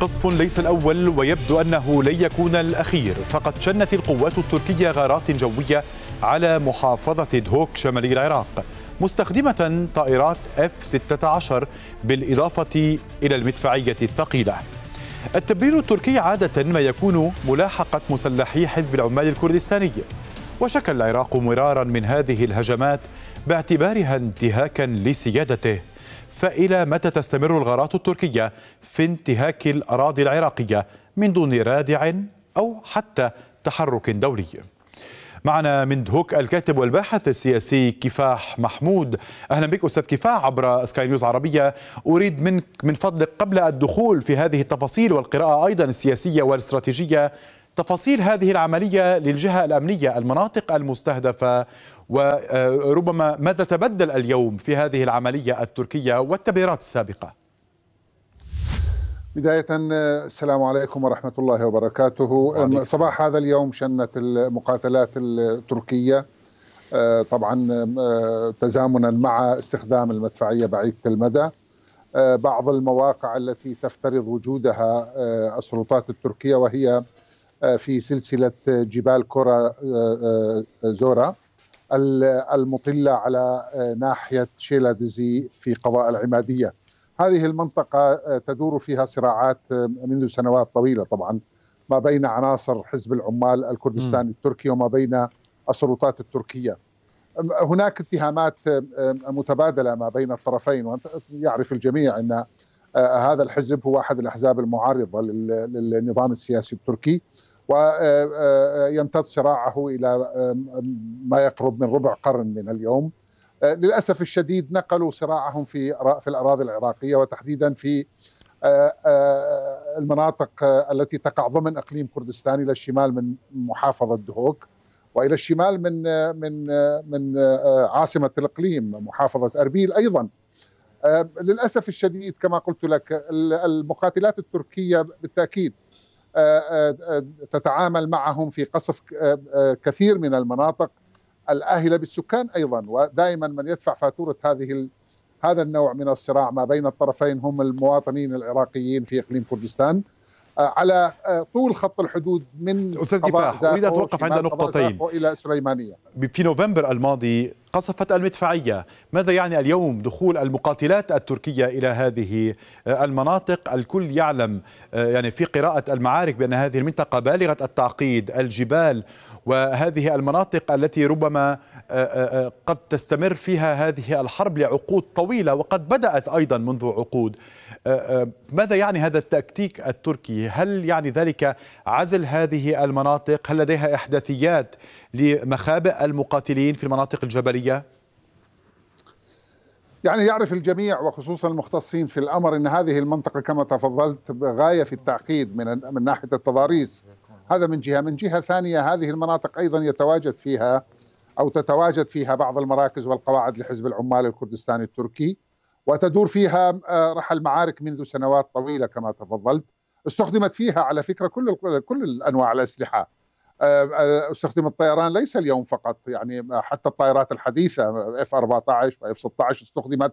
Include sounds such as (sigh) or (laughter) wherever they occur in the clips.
قصف ليس الأول ويبدو أنه لن يكون الأخير فقد شنت القوات التركية غارات جوية على محافظة دهوك شمالي العراق مستخدمة طائرات F-16 بالإضافة إلى المدفعية الثقيلة التبرير التركي عادة ما يكون ملاحقة مسلحي حزب العمال الكردستاني وشكل العراق مرارا من هذه الهجمات باعتبارها انتهاكا لسيادته فإلى متى تستمر الغارات التركية في انتهاك الأراضي العراقية من دون رادع أو حتى تحرك دولي معنا من دهوك الكاتب والباحث السياسي كفاح محمود اهلا بك استاذ كفاح عبر سكاي نيوز عربيه اريد منك من فضلك قبل الدخول في هذه التفاصيل والقراءه ايضا السياسيه والاستراتيجيه تفاصيل هذه العملية للجهة الأمنية المناطق المستهدفة وربما ماذا تبدل اليوم في هذه العملية التركية والتبريرات السابقة بداية السلام عليكم ورحمة الله وبركاته صباح هذا اليوم شنت المقاتلات التركية أه، طبعا أه، تزامنا مع استخدام المدفعية بعيدة المدى أه، بعض المواقع التي تفترض وجودها السلطات التركية وهي آه، في سلسله جبال كره آه، آه، زورا المطله على ناحيه شيلادزي في قضاء العماديه. هذه المنطقه تدور فيها صراعات منذ سنوات طويله طبعا ما بين عناصر حزب العمال الكردستاني التركي وما بين السلطات التركيه. هناك اتهامات متبادله ما بين الطرفين يعرف الجميع ان هذا الحزب هو احد الاحزاب المعارضه للنظام السياسي التركي ويمتد آه، آه، صراعه الى ما يقرب من ربع قرن من اليوم آه، للاسف الشديد نقلوا صراعهم في في الاراضي العراقيه وتحديدا في المناطق التي تقع ضمن اقليم كردستان الى الشمال من محافظه دهوك والى الشمال من من من عاصمه الاقليم محافظه اربيل ايضا آه، للأسف الشديد كما قلت لك المقاتلات التركية بالتأكيد آه، آه، تتعامل معهم في قصف كثير من المناطق الآهلة بالسكان أيضا ودائما من يدفع فاتورة هذه هذا النوع من الصراع ما بين الطرفين هم المواطنين العراقيين في إقليم كردستان آه، على آه، طول خط الحدود من استاذ دفاع اريد اتوقف عند نقطتين الى سليمانيه في نوفمبر الماضي قصفت المدفعيه، ماذا يعني اليوم دخول المقاتلات التركيه الى هذه آه، المناطق؟ الكل يعلم يعني في قراءه المعارك بان هذه المنطقه بالغه التعقيد، الجبال وهذه المناطق التي ربما آه، آه، آه، قد تستمر فيها هذه الحرب لعقود طويله وقد بدات ايضا منذ عقود ماذا يعني هذا التكتيك التركي هل يعني ذلك عزل هذه المناطق هل لديها احداثيات لمخابئ المقاتلين في المناطق الجبليه يعني يعرف الجميع وخصوصا المختصين في الامر ان هذه المنطقه كما تفضلت غايه في التعقيد من من ناحيه التضاريس هذا من جهه، من جهه ثانيه هذه المناطق ايضا يتواجد فيها او تتواجد فيها بعض المراكز والقواعد لحزب العمال الكردستاني التركي وتدور فيها آه، رحل معارك منذ سنوات طويله كما تفضلت، استخدمت فيها على فكره كل كل انواع الاسلحه آه، آه، استخدم الطيران ليس اليوم فقط يعني حتى الطائرات الحديثه اف 14 واف 16 استخدمت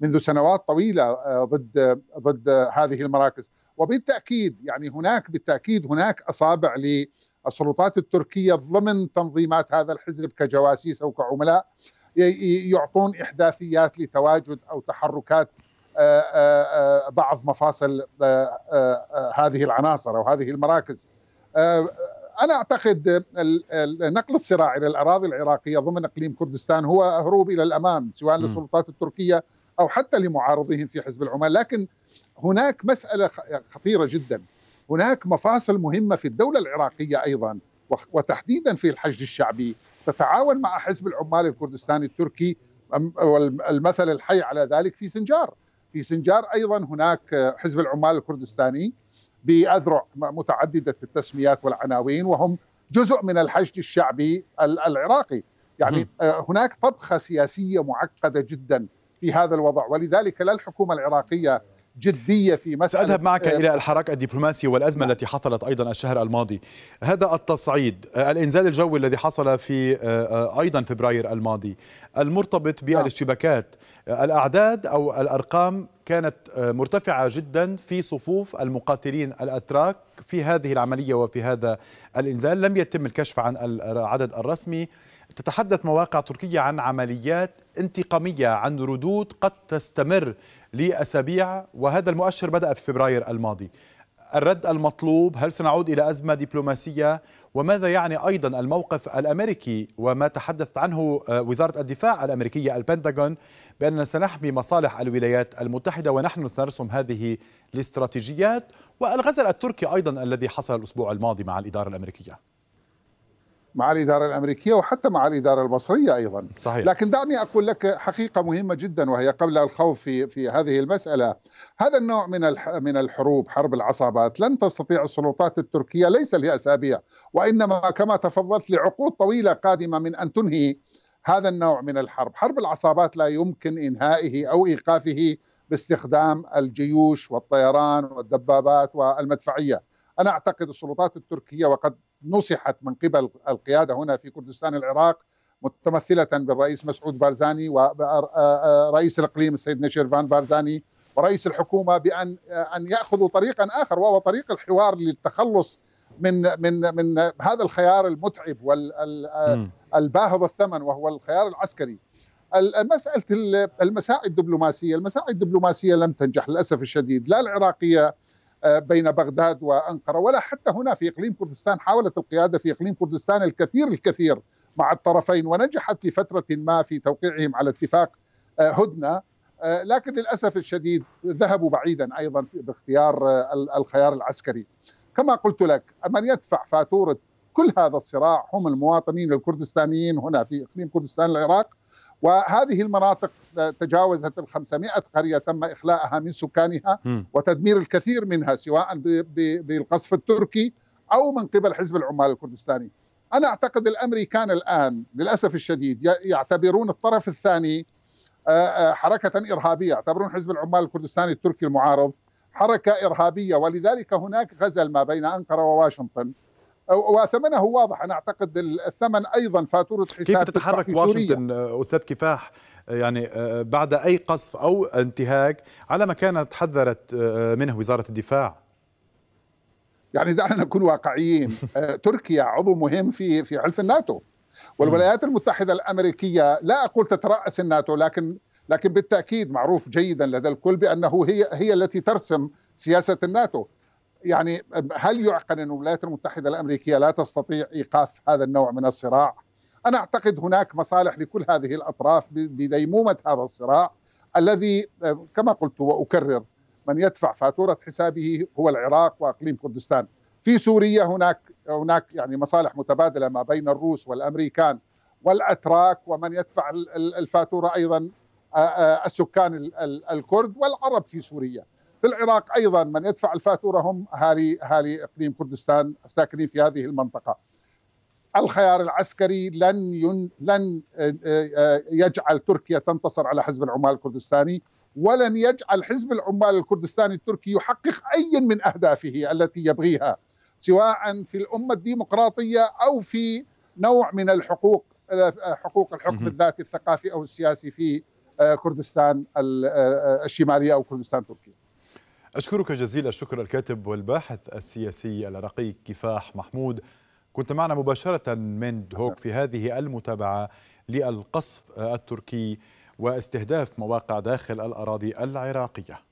منذ سنوات طويله ضد ضد هذه المراكز وبالتاكيد يعني هناك بالتاكيد هناك اصابع للسلطات التركيه ضمن تنظيمات هذا الحزب كجواسيس او كعملاء يعطون احداثيات لتواجد او تحركات بعض مفاصل هذه العناصر او هذه المراكز انا اعتقد نقل الصراع الى الاراضي العراقيه ضمن اقليم كردستان هو هروب الى الامام سواء للسلطات التركيه أو حتى لمعارضيهم في حزب العمال لكن هناك مسألة يعني خطيرة جدا هناك مفاصل مهمة في الدولة العراقية أيضا وتحديدا في الحشد الشعبي تتعاون مع حزب العمال الكردستاني التركي والمثل الحي على ذلك في سنجار في سنجار أيضا هناك حزب العمال الكردستاني بأذرع متعددة التسميات والعناوين وهم جزء من الحشد الشعبي العراقي يعني آه، هناك طبخة سياسية معقدة جدا في هذا الوضع ولذلك لا الحكومة العراقية جدية في مسألة سأذهب معك آه، إلى الحراك الدبلوماسي والأزمة نعم. التي حصلت أيضا الشهر الماضي هذا التصعيد آه، الإنزال الجوي الذي حصل في آه، أيضا فبراير الماضي المرتبط نعم. بالاشتباكات الأعداد أو الأرقام كانت مرتفعة جدا في صفوف المقاتلين الأتراك في هذه العملية وفي هذا الإنزال لم يتم الكشف عن العدد الرسمي تتحدث مواقع تركية عن عمليات انتقامية عن ردود قد تستمر لأسابيع وهذا المؤشر بدأ في فبراير الماضي الرد المطلوب هل سنعود إلى أزمة دبلوماسية وماذا يعني أيضا الموقف الأمريكي وما تحدثت عنه آه، وزارة الدفاع الأمريكية البنتاغون بأننا سنحمي مصالح الولايات المتحدة ونحن سنرسم هذه الاستراتيجيات والغزل التركي أيضا الذي حصل الأسبوع الماضي مع الإدارة الأمريكية مع الإدارة الأمريكية وحتى مع الإدارة المصرية أيضا صحيح. لكن دعني أقول لك حقيقة مهمة جدا وهي قبل الخوض في في هذه المسألة هذا النوع من من الحروب حرب العصابات لن تستطيع السلطات التركية ليس لأسابيع وإنما كما تفضلت لعقود طويلة قادمة من أن تنهي هذا النوع من الحرب حرب العصابات لا يمكن إنهائه أو إيقافه باستخدام الجيوش والطيران والدبابات والمدفعية أنا أعتقد السلطات التركية وقد نصحت من قبل القيادة هنا في كردستان العراق متمثلة بالرئيس مسعود بارزاني ورئيس الإقليم السيد نشيرفان بارزاني ورئيس الحكومة بأن أن يأخذوا طريقا آخر وهو طريق الحوار للتخلص من من من هذا الخيار المتعب والباهظ الثمن وهو الخيار العسكري مسألة المساعي الدبلوماسية المساعي الدبلوماسية لم تنجح للأسف الشديد لا العراقية آه، بين بغداد وأنقرة ولا حتى هنا في إقليم كردستان حاولت القيادة في إقليم كردستان الكثير الكثير مع الطرفين ونجحت لفترة ما في توقيعهم على اتفاق آه، هدنة آه، لكن للأسف الشديد ذهبوا بعيدا أيضا باختيار الخيار العسكري كما قلت لك من يدفع فاتورة كل هذا الصراع هم المواطنين الكردستانيين هنا في إقليم كردستان العراق وهذه المناطق تجاوزت ال 500 قرية تم إخلاءها من سكانها وتدمير الكثير منها سواء بالقصف التركي أو من قبل حزب العمال الكردستاني أنا أعتقد الأمريكان الآن للأسف الشديد يعتبرون الطرف الثاني حركة إرهابية يعتبرون حزب العمال الكردستاني التركي المعارض حركة إرهابية ولذلك هناك غزل ما بين أنقرة وواشنطن وثمنه واضح انا اعتقد الثمن ايضا فاتوره حساب كيف تتحرك واشنطن آه، استاذ كفاح آه، يعني آه، بعد اي قصف او انتهاك على ما كانت حذرت منه وزاره الدفاع يعني دعنا نكون واقعيين (laughs) تركيا عضو مهم في في حلف الناتو والولايات المتحده الامريكيه لا اقول تتراس الناتو لكن لكن بالتاكيد معروف جيدا لدى الكل بانه هي هي التي ترسم سياسه الناتو يعني هل يعقل ان الولايات المتحده الامريكيه لا تستطيع ايقاف هذا النوع من الصراع؟ انا اعتقد هناك مصالح لكل هذه الاطراف بديمومه هذا الصراع الذي كما قلت واكرر من يدفع فاتوره حسابه هو العراق واقليم كردستان. في سوريا هناك هناك يعني مصالح متبادله ما بين الروس والامريكان والاتراك ومن يدفع الفاتوره ايضا السكان الكرد والعرب في سوريا. في العراق ايضا من يدفع الفاتوره هم اهالي اهالي اقليم كردستان الساكنين في هذه المنطقه. الخيار العسكري لن ين لن آه، آه، يجعل تركيا تنتصر على حزب العمال الكردستاني ولن يجعل حزب العمال الكردستاني التركي يحقق اي من اهدافه التي يبغيها سواء في الامه الديمقراطيه او في نوع من الحقوق آه، حقوق الحكم الذاتي الثقافي او السياسي في كردستان الشماليه او كردستان تركيا أشكرك جزيل الشكر الكاتب والباحث السياسي العراقي كفاح محمود كنت معنا مباشرة من دهوك في هذه المتابعة للقصف التركي واستهداف مواقع داخل الأراضي العراقية